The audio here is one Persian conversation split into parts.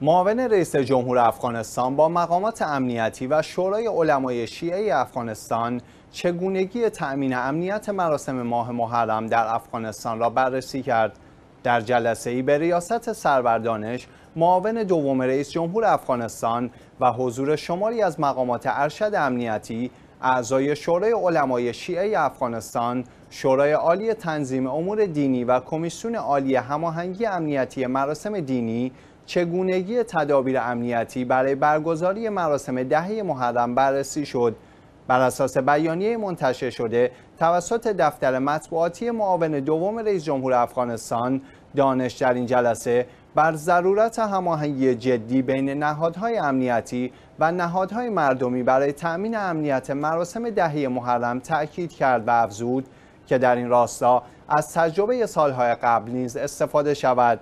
معاون رئیس جمهور افغانستان با مقامات امنیتی و شورای علمای شیعه افغانستان چگونگی تأمین امنیت مراسم ماه محرم در افغانستان را بررسی کرد در جلسه ای به ریاست سربردانش معاون دوم رئیس جمهور افغانستان و حضور شماری از مقامات ارشد امنیتی اعضای شورای علمای شیعه افغانستان، شورای عالی تنظیم امور دینی و کمیسیون عالی هماهنگی امنیتی مراسم دینی چگونگی تدابیر امنیتی برای برگزاری مراسم دهه محرم بررسی شد. بر اساس بیانیه منتشر شده توسط دفتر مطبوعاتی معاون دوم رئیس جمهور افغانستان دانش در این جلسه بر ضرورت هماهنگی جدی بین نهادهای امنیتی و نهادهای مردمی برای تأمین امنیت مراسم دهه محرم تأکید کرد و افزود که در این راستا از تجربه سالهای قبل نیز استفاده شود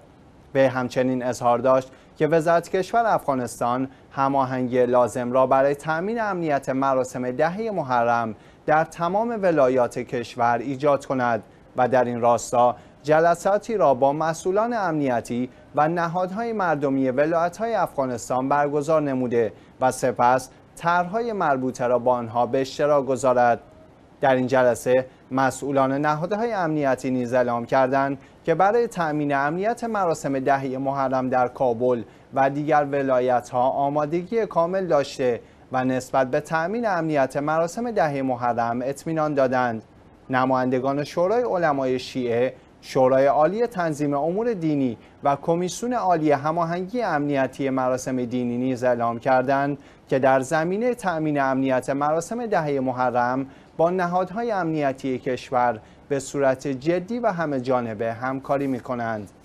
به همچنین اظهار داشت که وزارت کشور افغانستان هماهنگی لازم را برای تأمین امنیت مراسم دهه محرم در تمام ولایات کشور ایجاد کند و در این راستا جلساتی را با مسئولان امنیتی و نهادهای مردمی ولایت‌های افغانستان برگزار نموده و سپس طرحهای مربوطه را با آنها به اشتراک گذارد در این جلسه مسئولان نهادهای امنیتی نیز اعلام کردند که برای تأمین امنیت مراسم دهی محرم در کابل و دیگر ولایت آمادگی کامل داشته و نسبت به تأمین امنیت مراسم دهی محرم اطمینان دادند نمایندگان شورای علمای شیعه شورای عالی تنظیم امور دینی و کمیسیون عالی هماهنگی امنیتی مراسم دینی نیز اعلام کردند که در زمینه تأمین امنیت مراسم دهه محرم با نهادهای امنیتی کشور به صورت جدی و همه جانبه همکاری می کنند.